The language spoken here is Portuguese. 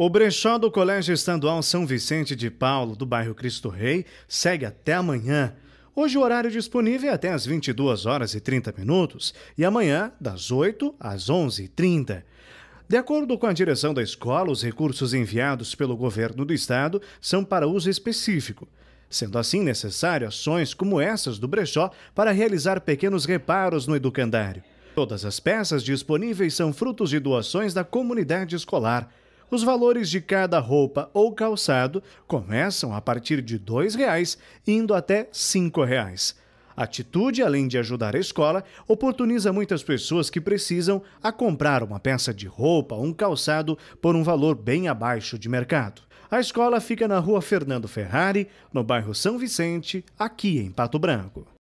O brechó do Colégio Estadual São Vicente de Paulo, do bairro Cristo Rei, segue até amanhã. Hoje o horário disponível é até às 22 horas e 30 minutos e amanhã das 8 às 11h30. De acordo com a direção da escola, os recursos enviados pelo governo do estado são para uso específico. Sendo assim necessário ações como essas do brechó para realizar pequenos reparos no educandário. Todas as peças disponíveis são frutos de doações da comunidade escolar os valores de cada roupa ou calçado começam a partir de R$ 2,00, indo até R$ 5,00. A atitude, além de ajudar a escola, oportuniza muitas pessoas que precisam a comprar uma peça de roupa ou um calçado por um valor bem abaixo de mercado. A escola fica na rua Fernando Ferrari, no bairro São Vicente, aqui em Pato Branco.